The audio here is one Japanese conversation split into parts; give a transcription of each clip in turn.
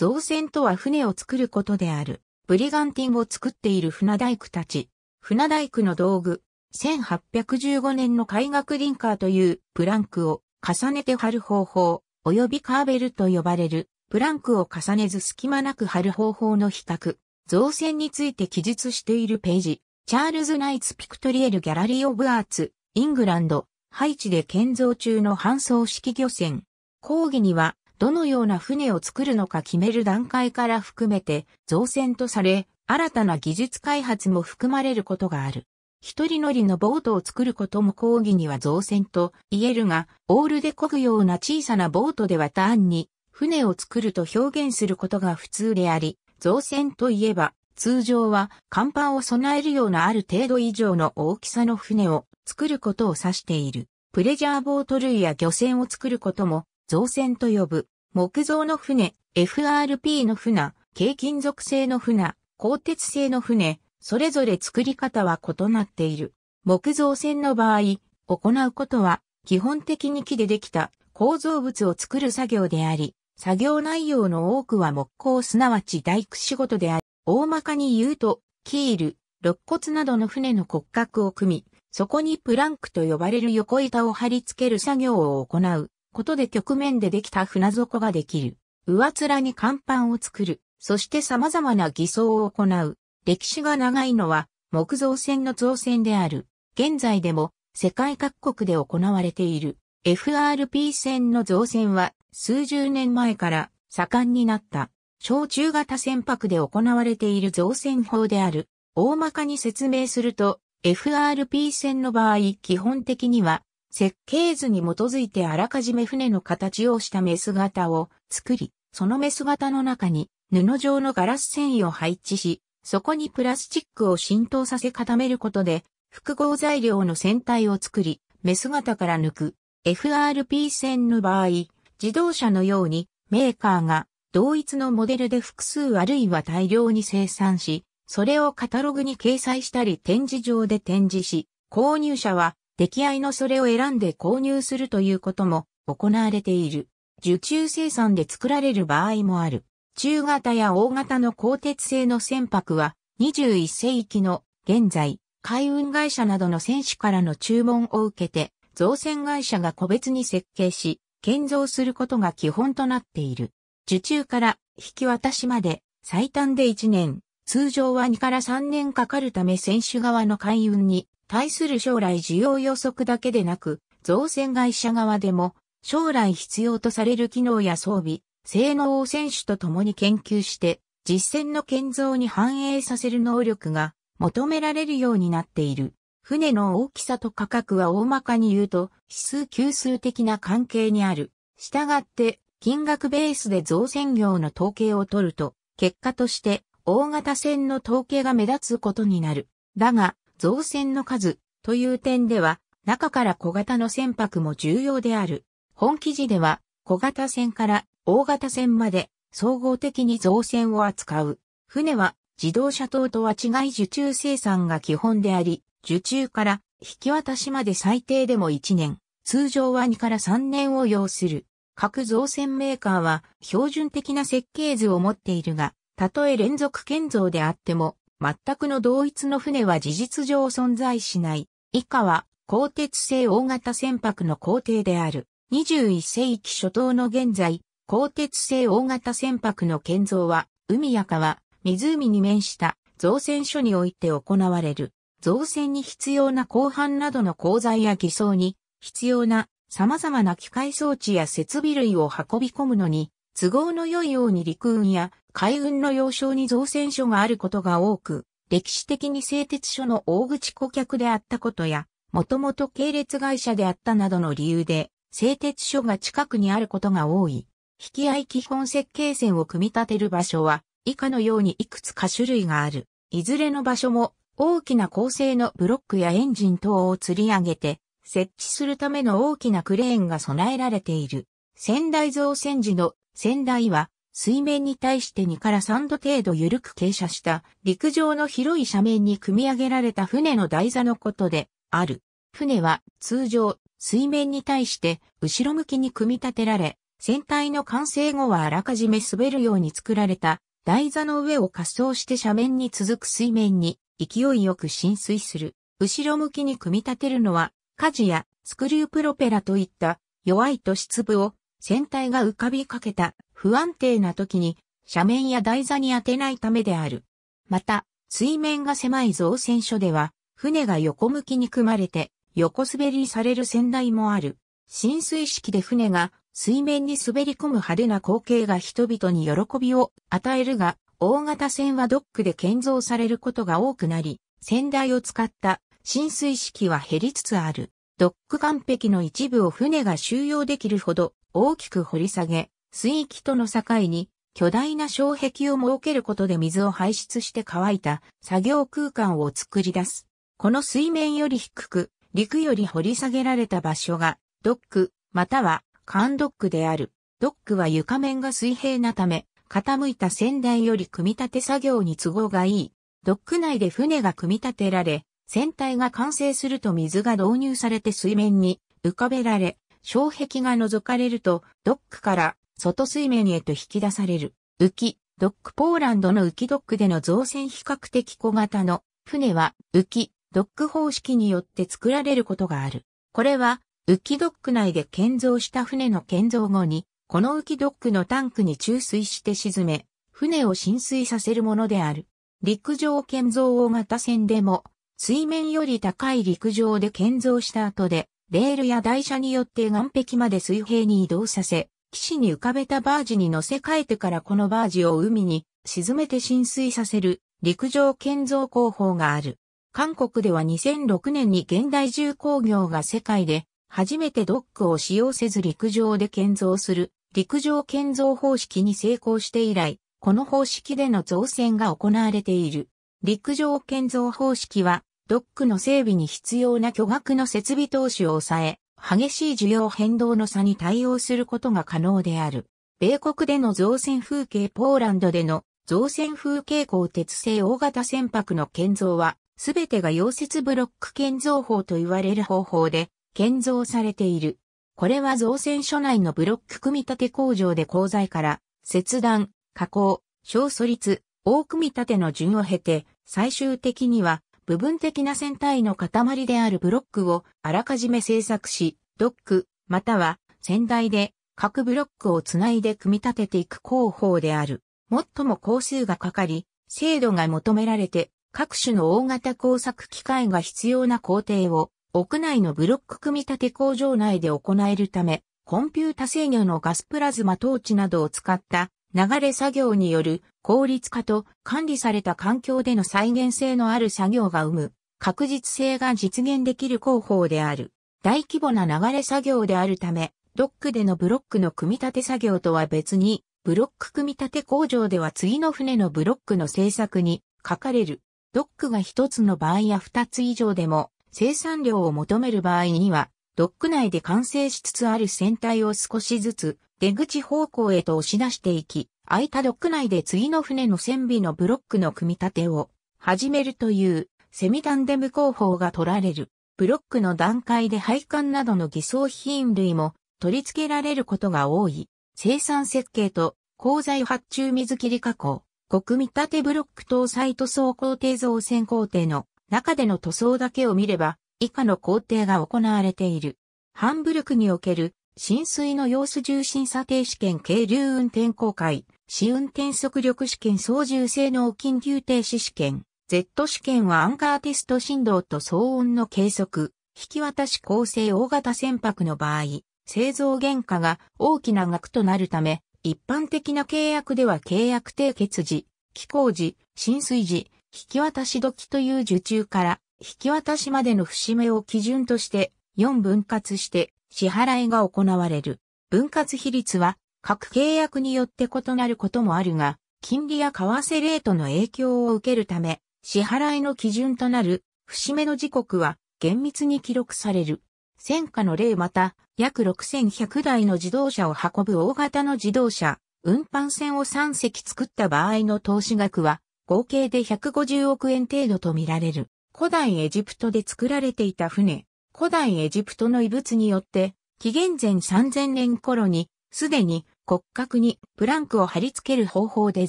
造船とは船を作ることである。ブリガンティンを作っている船大工たち。船大工の道具。1815年の海学リンカーというプランクを重ねて貼る方法、及びカーベルと呼ばれるプランクを重ねず隙間なく貼る方法の比較。造船について記述しているページ。チャールズ・ナイツ・ピクトリエル・ギャラリー・オブ・アーツ、イングランド、ハイチで建造中の搬送式漁船。講義には、どのような船を作るのか決める段階から含めて造船とされ、新たな技術開発も含まれることがある。一人乗りのボートを作ることも講義には造船と言えるが、オールで漕ぐような小さなボートでは単に船を作ると表現することが普通であり、造船といえば通常は甲板を備えるようなある程度以上の大きさの船を作ることを指している。プレジャーボート類や漁船を作ることも造船と呼ぶ。木造の船、FRP の船、軽金属製の船、鋼鉄製の船、それぞれ作り方は異なっている。木造船の場合、行うことは、基本的に木でできた構造物を作る作業であり、作業内容の多くは木工すなわち大工仕事であり、大まかに言うと、キール、肋骨などの船の骨格を組み、そこにプランクと呼ばれる横板を貼り付ける作業を行う。ことで局面でできた船底ができる。上面に甲板を作る。そして様々な偽装を行う。歴史が長いのは木造船の造船である。現在でも世界各国で行われている。FRP 船の造船は数十年前から盛んになった。小中型船舶で行われている造船法である。大まかに説明すると、FRP 船の場合、基本的には設計図に基づいてあらかじめ船の形をしたメス型を作り、そのメス型の中に布状のガラス繊維を配置し、そこにプラスチックを浸透させ固めることで、複合材料の船体を作り、メス型から抜く FRP 線の場合、自動車のようにメーカーが同一のモデルで複数あるいは大量に生産し、それをカタログに掲載したり展示場で展示し、購入者は出来合いのそれを選んで購入するということも行われている。受注生産で作られる場合もある。中型や大型の鋼鉄製の船舶は21世紀の現在、海運会社などの選手からの注文を受けて、造船会社が個別に設計し、建造することが基本となっている。受注から引き渡しまで最短で1年、通常は2から3年かかるため選手側の海運に対する将来需要予測だけでなく、造船会社側でも、将来必要とされる機能や装備、性能を選手と共に研究して、実践の建造に反映させる能力が求められるようになっている。船の大きさと価格は大まかに言うと、指数級数的な関係にある。したがって、金額ベースで造船業の統計を取ると、結果として、大型船の統計が目立つことになる。だが、造船の数という点では、中から小型の船舶も重要である。本記事では、小型船から大型船まで総合的に造船を扱う。船は自動車等とは違い受注生産が基本であり、受注から引き渡しまで最低でも1年、通常は2から3年を要する。各造船メーカーは標準的な設計図を持っているが、たとえ連続建造であっても、全くの同一の船は事実上存在しない。以下は、鋼鉄製大型船舶の工程である。21世紀初頭の現在、鋼鉄製大型船舶の建造は、海や川、湖に面した造船所において行われる。造船に必要な鋼板などの鋼材や偽装に必要な様々な機械装置や設備類を運び込むのに都合の良いように陸運や海運の要衝に造船所があることが多く、歴史的に製鉄所の大口顧客であったことや、もともと系列会社であったなどの理由で、製鉄所が近くにあることが多い。引き合い基本設計線を組み立てる場所は、以下のようにいくつか種類がある。いずれの場所も、大きな構成のブロックやエンジン等を吊り上げて、設置するための大きなクレーンが備えられている。仙台造船時の仙台は水面に対して2から3度程度緩く傾斜した陸上の広い斜面に組み上げられた船の台座のことである。船は通常水面に対して後ろ向きに組み立てられ、船体の完成後はあらかじめ滑るように作られた台座の上を滑走して斜面に続く水面に勢いよく浸水する。後ろ向きに組み立てるのは、舵やスクリュープロペラといった弱い都市部を船体が浮かびかけた不安定な時に斜面や台座に当てないためである。また、水面が狭い造船所では、船が横向きに組まれて横滑りされる船台もある。浸水式で船が水面に滑り込む派手な光景が人々に喜びを与えるが、大型船はドックで建造されることが多くなり、船台を使った浸水式は減りつつある。ドック岸壁の一部を船が収容できるほど大きく掘り下げ、水域との境に巨大な障壁を設けることで水を排出して乾いた作業空間を作り出す。この水面より低く、陸より掘り下げられた場所が、ドック、または、缶ドックである。ドックは床面が水平なため、傾いた船台より組み立て作業に都合がいい。ドック内で船が組み立てられ、船体が完成すると水が導入されて水面に浮かべられ、障壁が除かれると、ドックから外水面へと引き出される。浮き、ドックポーランドの浮きドックでの造船比較的小型の船は浮き、ドック方式によって作られることがある。これは浮きドック内で建造した船の建造後に、この浮きドックのタンクに注水して沈め、船を浸水させるものである。陸上建造大型船でも、水面より高い陸上で建造した後で、レールや台車によって岸壁まで水平に移動させ、岸に浮かべたバージに乗せ替えてからこのバージを海に沈めて浸水させる陸上建造工法がある。韓国では2006年に現代重工業が世界で初めてドックを使用せず陸上で建造する陸上建造方式に成功して以来、この方式での造船が行われている。陸上建造方式はドックの整備に必要な巨額の設備投資を抑え、激しい需要変動の差に対応することが可能である。米国での造船風景ポーランドでの造船風景鋼鉄製大型船舶の建造は、すべてが溶接ブロック建造法と言われる方法で建造されている。これは造船所内のブロック組み立て工場で鋼材から切断、加工、小素率、大組み立ての順を経て、最終的には部分的な船体の塊であるブロックをあらかじめ製作し、ドック、または船台で各ブロックをつないで組み立てていく工法である。最も工数がかかり、精度が求められて、各種の大型工作機械が必要な工程を、屋内のブロック組み立て工場内で行えるため、コンピュータ制御のガスプラズマトーチなどを使った流れ作業による効率化と管理された環境での再現性のある作業が生む確実性が実現できる工法である。大規模な流れ作業であるため、ドックでのブロックの組み立て作業とは別に、ブロック組み立て工場では次の船のブロックの製作に書かれる。ドックが一つの場合や二つ以上でも生産量を求める場合にはドック内で完成しつつある船体を少しずつ出口方向へと押し出していき、空いたドック内で次の船の船尾のブロックの組み立てを始めるというセミダンデム工法が取られる。ブロックの段階で配管などの偽装品類も取り付けられることが多い。生産設計と鋼材発注水切り加工、国見立てブロック搭載塗装工程造船工程の中での塗装だけを見れば以下の工程が行われている。ハンブルクにおける浸水の様子重心査定試験軽流運転公開、試運転速力試験操縦性能緊急停止試験、Z 試験はアンカーテスト振動と騒音の計測、引き渡し構成大型船舶の場合、製造原価が大きな額となるため、一般的な契約では契約締結時、寄港時、浸水時、引き渡し時という受注から引き渡しまでの節目を基準として4分割して支払いが行われる。分割比率は各契約によって異なることもあるが、金利や為替レートの影響を受けるため、支払いの基準となる節目の時刻は厳密に記録される。戦火の例また、約6100台の自動車を運ぶ大型の自動車、運搬船を3隻作った場合の投資額は、合計で150億円程度とみられる。古代エジプトで作られていた船、古代エジプトの遺物によって、紀元前3000年頃に、すでに骨格にプランクを貼り付ける方法で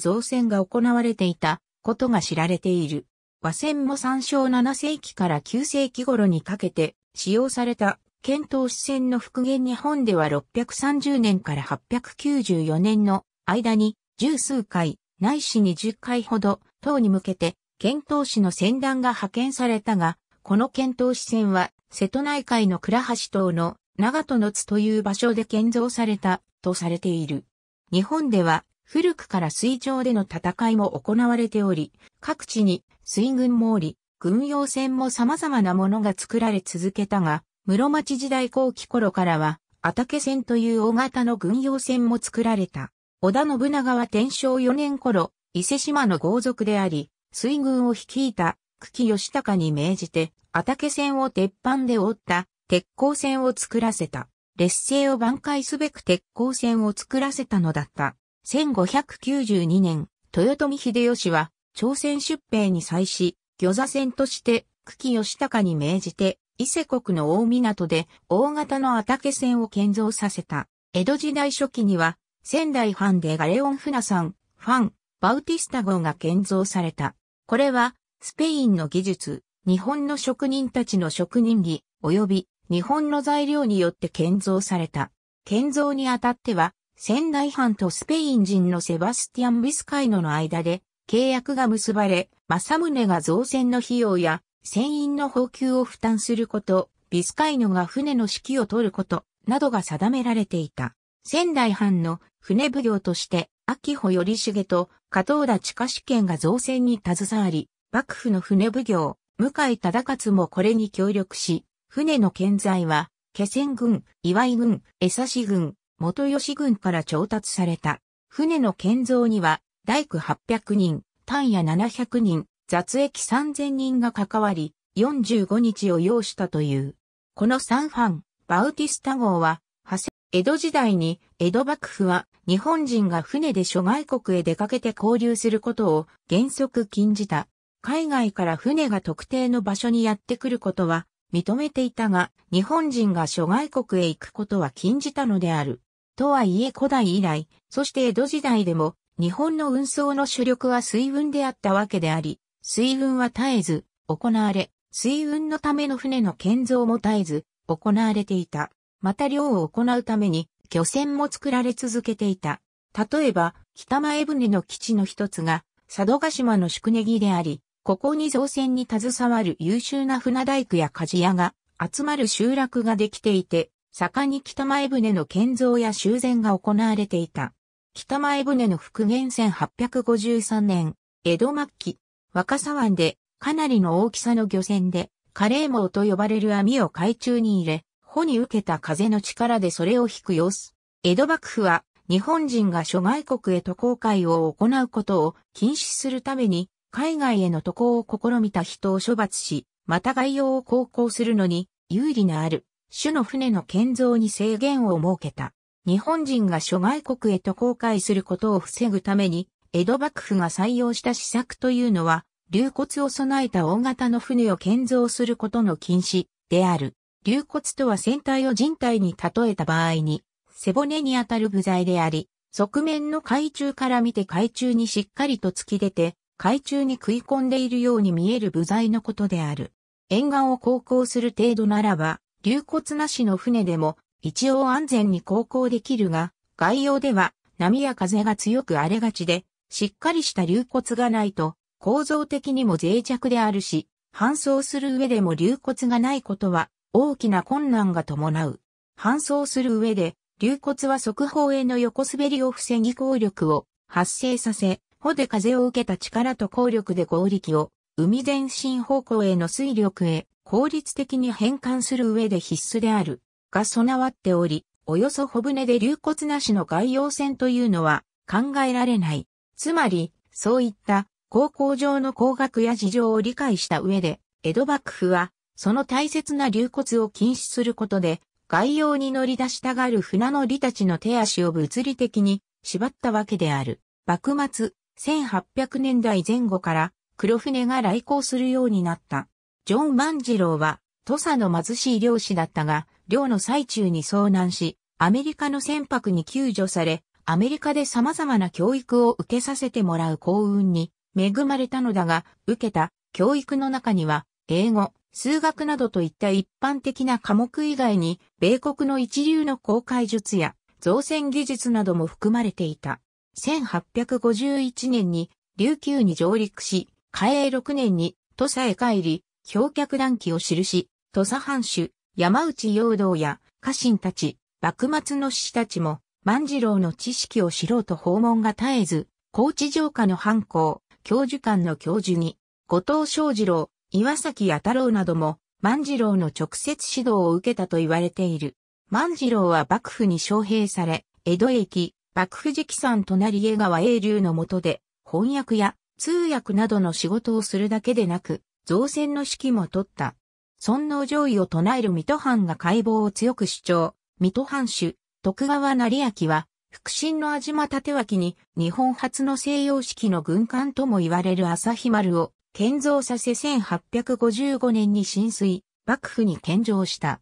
造船が行われていたことが知られている。和船も参照7世紀から9世紀頃にかけて使用された遣唐使船の復元日本では630年から894年の間に十数回、ないし20回ほど、唐に向けて遣唐使の船団が派遣されたが、この遣唐使船は、瀬戸内海の倉橋島の長門の津という場所で建造されたとされている。日本では古くから水上での戦いも行われており、各地に水軍もおり、軍用船も様々なものが作られ続けたが、室町時代後期頃からは、畑船という大型の軍用船も作られた。織田信長は天正4年頃、伊勢島の豪族であり、水軍を率いた久喜義高に命じて、畑船を鉄板で覆った鉄鋼船を作らせた。劣勢を挽回すべく鉄鋼船を作らせたのだった。1592年、豊臣秀吉は朝鮮出兵に際し、魚座船として久喜義高に命じて、伊勢国の大港で大型の畑船を建造させた。江戸時代初期には、仙台藩でガレオン船さん、ファン、バウティスタ号が建造された。これは、スペインの技術、日本の職人たちの職人技、及び日本の材料によって建造された。建造にあたっては、仙台藩とスペイン人のセバスティアン・ビスカイノの間で契約が結ばれ、政宗が造船の費用や船員の補給を負担すること、ビスカイノが船の指揮を取ることなどが定められていた。仙台藩の船奉行として秋穂頼重と加藤田地下試験が造船に携わり、幕府の船奉行、向井忠勝もこれに協力し、船の建材は、気仙軍、岩井軍、江差軍、元吉軍から調達された。船の建造には、大工800人、単野700人、雑役3000人が関わり、45日を要したという。この三藩、バウティスタ号は、江戸時代に江戸幕府は日本人が船で諸外国へ出かけて交流することを原則禁じた。海外から船が特定の場所にやってくることは認めていたが、日本人が諸外国へ行くことは禁じたのである。とはいえ古代以来、そして江戸時代でも、日本の運送の主力は水運であったわけであり、水運は絶えず行われ、水運のための船の建造も絶えず行われていた。また漁を行うために漁船も作られ続けていた。例えば、北前船の基地の一つが、佐渡島の宿根木であり、ここに造船に携わる優秀な船大工や鍛冶屋が集まる集落ができていて、盛んに北前船の建造や修繕が行われていた。北前船の復元1853年、江戸末期、若狭湾でかなりの大きさの漁船で、カレー網と呼ばれる網を海中に入れ、帆に受けた風の力でそれを引く様子。江戸幕府は日本人が諸外国へ渡航会を行うことを禁止するために海外への渡航を試みた人を処罰し、また概要を航行するのに有利なある種の船の建造に制限を設けた。日本人が諸外国へ渡航会することを防ぐために、江戸幕府が採用した施策というのは、流骨を備えた大型の船を建造することの禁止である。流骨とは船体を人体に例えた場合に、背骨にあたる部材であり、側面の海中から見て海中にしっかりと突き出て、海中に食い込んでいるように見える部材のことである。沿岸を航行する程度ならば、流骨なしの船でも一応安全に航行できるが、外洋では波や風が強く荒れがちで、しっかりした流骨がないと、構造的にも脆弱であるし、搬送する上でも流骨がないことは大きな困難が伴う。搬送する上で、流骨は側方への横滑りを防ぎ効力を発生させ、帆で風を受けた力と効力で合力を海前進方向への水力へ効率的に変換する上で必須である。が備わっており、およそ帆舟で流骨なしの外洋船というのは考えられない。つまり、そういった高校上の工学や事情を理解した上で、江戸幕府はその大切な流骨を禁止することで、外洋に乗り出したがる船乗りたちの手足を物理的に縛ったわけである。幕末、1800年代前後から黒船が来航するようになった。ジョン万次郎は、土佐の貧しい漁師だったが、漁の最中に遭難し、アメリカの船舶に救助され、アメリカで様々な教育を受けさせてもらう幸運に恵まれたのだが、受けた教育の中には、英語、数学などといった一般的な科目以外に、米国の一流の公開術や造船技術なども含まれていた。1851年に琉球に上陸し、嘉永6年に土佐へ帰り、橋脚断記を記し、土佐藩主、山内陽道や家臣たち、幕末の志士たちも、万次郎の知識を知ろうと訪問が絶えず、高知城下の藩校、教授館の教授に、後藤昌次郎、岩崎弥太郎なども万次郎の直接指導を受けたと言われている。万次郎は幕府に招聘され、江戸駅、幕府直参となり江川英流の下で、翻訳や通訳などの仕事をするだけでなく、造船の指揮も取った。尊皇攘夷を唱える水戸藩が解剖を強く主張。水戸藩主、徳川成明は、腹心の安島立脇に日本初の西洋式の軍艦とも言われる朝日丸を建造させ1855年に浸水、幕府に献上した。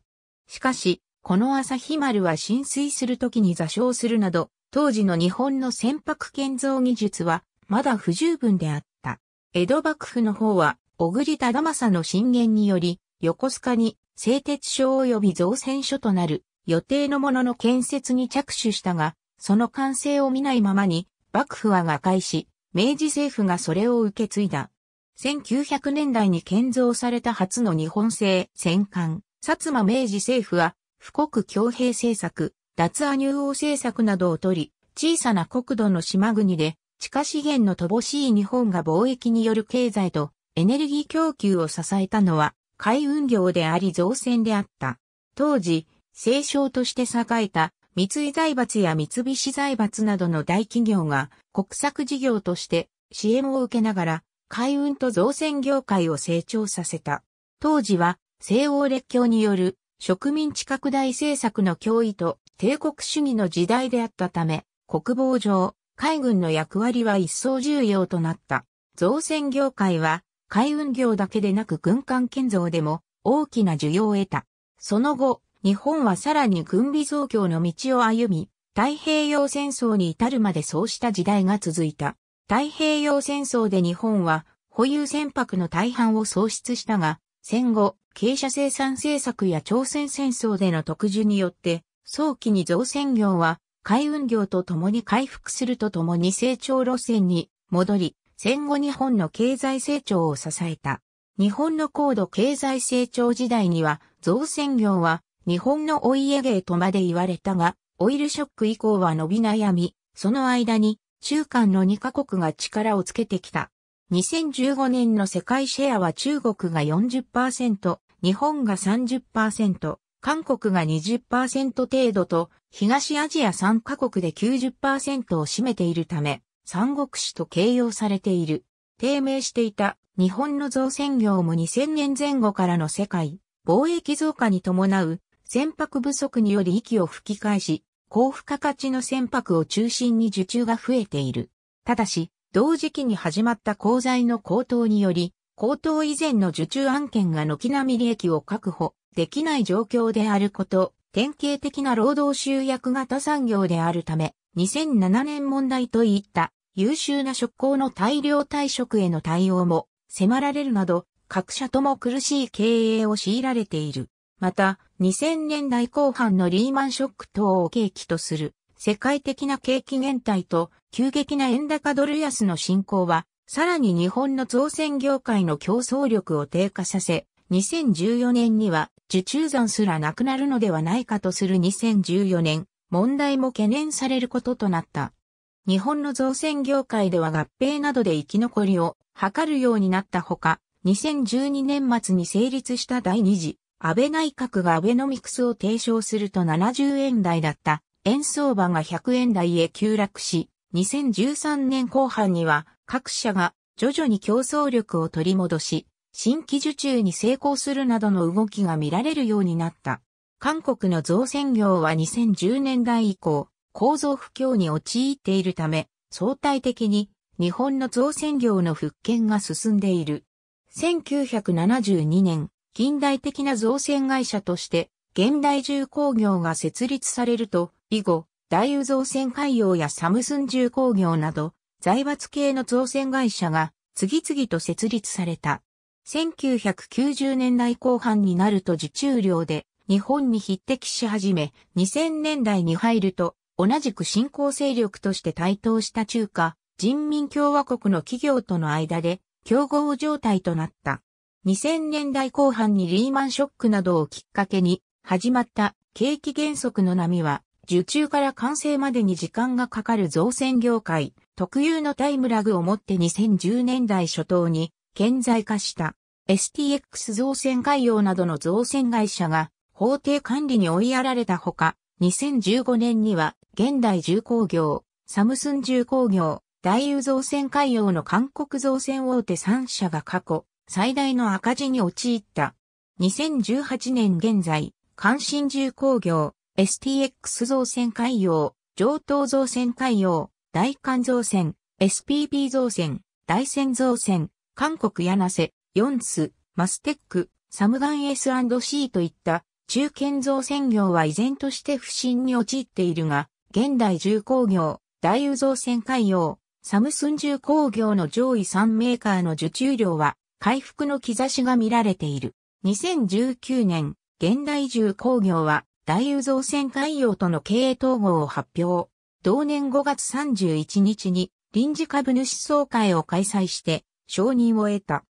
しかし、この朝日丸は浸水するときに座礁するなど、当時の日本の船舶建造技術はまだ不十分であった。江戸幕府の方は、小栗忠政の進言により、横須賀に製鉄所及び造船所となる予定のものの建設に着手したが、その完成を見ないままに幕府は瓦解し、明治政府がそれを受け継いだ。1900年代に建造された初の日本製戦艦、薩摩明治政府は、富国強兵政策、脱ア入王政策などをとり、小さな国土の島国で、地下資源の乏しい日本が貿易による経済とエネルギー供給を支えたのは、海運業であり造船であった。当時、政商として栄えた三井財閥や三菱財閥などの大企業が国策事業として支援を受けながら海運と造船業界を成長させた。当時は西欧列強による植民地拡大政策の脅威と帝国主義の時代であったため、国防上、海軍の役割は一層重要となった。造船業界は海運業だけでなく軍艦建造でも大きな需要を得た。その後、日本はさらに軍備増強の道を歩み、太平洋戦争に至るまでそうした時代が続いた。太平洋戦争で日本は保有船舶の大半を喪失したが、戦後、傾斜生産政策や朝鮮戦争での特需によって、早期に造船業は海運業と共に回復するとともに成長路線に戻り、戦後日本の経済成長を支えた。日本の高度経済成長時代には、造船業は日本のお家芸とまで言われたが、オイルショック以降は伸び悩み、その間に中間の2カ国が力をつけてきた。2015年の世界シェアは中国が40%、日本が30%、韓国が20%程度と、東アジア3カ国で90%を占めているため、三国史と形容されている。低迷していた日本の造船業も2000年前後からの世界、貿易増加に伴う船舶不足により息を吹き返し、高付加価値の船舶を中心に受注が増えている。ただし、同時期に始まった鋼材の高騰により、高騰以前の受注案件が軒並み利益を確保できない状況であること、典型的な労働集約型産業であるため、2007年問題といった優秀な職工の大量退職への対応も迫られるなど、各社とも苦しい経営を強いられている。また、2000年代後半のリーマンショック等を契機とする世界的な景気減退と急激な円高ドル安の進行は、さらに日本の造船業界の競争力を低下させ、2014年には受注残すらなくなるのではないかとする2014年、問題も懸念されることとなった。日本の造船業界では合併などで生き残りを図るようになったほか、2012年末に成立した第二次安倍内閣がアベノミクスを提唱すると70円台だった円相場が100円台へ急落し、2013年後半には各社が徐々に競争力を取り戻し、新規受注に成功するなどの動きが見られるようになった。韓国の造船業は2010年代以降、構造不況に陥っているため、相対的に日本の造船業の復権が進んでいる。1972年、近代的な造船会社として、現代重工業が設立されると、以後、大宇造船海洋やサムスン重工業など、財閥系の造船会社が次々と設立された。1990年代後半になると受注量で日本に匹敵し始め、2000年代に入ると同じく新興勢力として台頭した中華、人民共和国の企業との間で競合状態となった。2000年代後半にリーマンショックなどをきっかけに始まった景気減速の波は、受注から完成までに時間がかかる造船業界特有のタイムラグをもって2010年代初頭に顕在化した STX 造船海洋などの造船会社が法定管理に追いやられたほか、2015年には現代重工業、サムスン重工業、大油造船海洋の韓国造船大手3社が過去最大の赤字に陥った。2018年現在、関心重工業、STX 造船海洋、上東造船海洋、大韓造船、s p p 造船、大船造船、韓国柳瀬、ヨンス、マステック、サムガン S&C といった中堅造船業は依然として不振に陥っているが、現代重工業、大油造船海洋、サムスン重工業の上位3メーカーの受注量は回復の兆しが見られている。2019年、現代重工業は、大有造船海洋との経営統合を発表。同年5月31日に、臨時株主総会を開催して、承認を得た。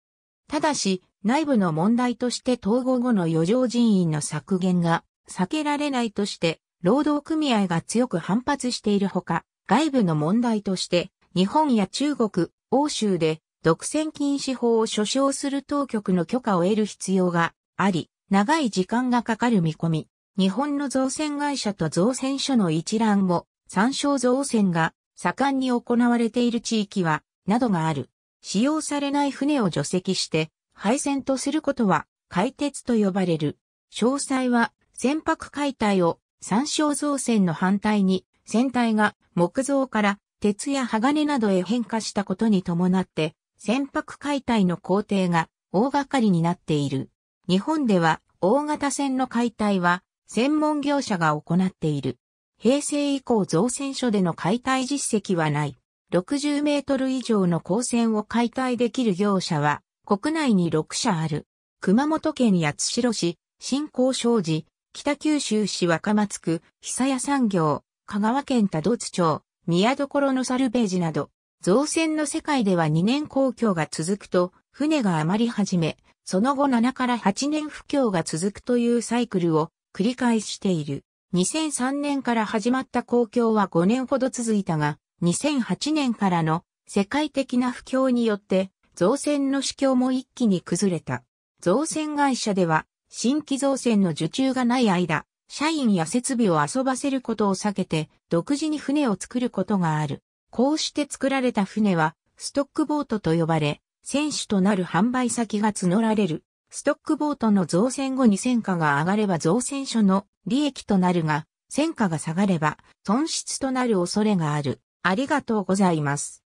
ただし、内部の問題として統合後の余剰人員の削減が避けられないとして、労働組合が強く反発しているほか、外部の問題として、日本や中国、欧州で独占禁止法を所掌する当局の許可を得る必要があり、長い時間がかかる見込み、日本の造船会社と造船所の一覧を参照造船が盛んに行われている地域は、などがある。使用されない船を除籍して、廃船とすることは、海鉄と呼ばれる。詳細は、船舶解体を参照造船の反対に、船体が木造から鉄や鋼などへ変化したことに伴って、船舶解体の工程が大掛かりになっている。日本では大型船の解体は専門業者が行っている。平成以降造船所での解体実績はない。60メートル以上の高船を解体できる業者は国内に6社ある。熊本県八代市、新興商事、北九州市若松区、久屋産業、香川県多度津町、宮所のサルベージなど、造船の世界では2年公共が続くと、船が余り始め、その後7から8年不況が続くというサイクルを繰り返している。2003年から始まった公共は5年ほど続いたが、2008年からの世界的な不況によって、造船の市況も一気に崩れた。造船会社では、新規造船の受注がない間、社員や設備を遊ばせることを避けて、独自に船を作ることがある。こうして作られた船は、ストックボートと呼ばれ、船主となる販売先が募られる。ストックボートの造船後に戦果が上がれば造船所の利益となるが、戦果が下がれば損失となる恐れがある。ありがとうございます。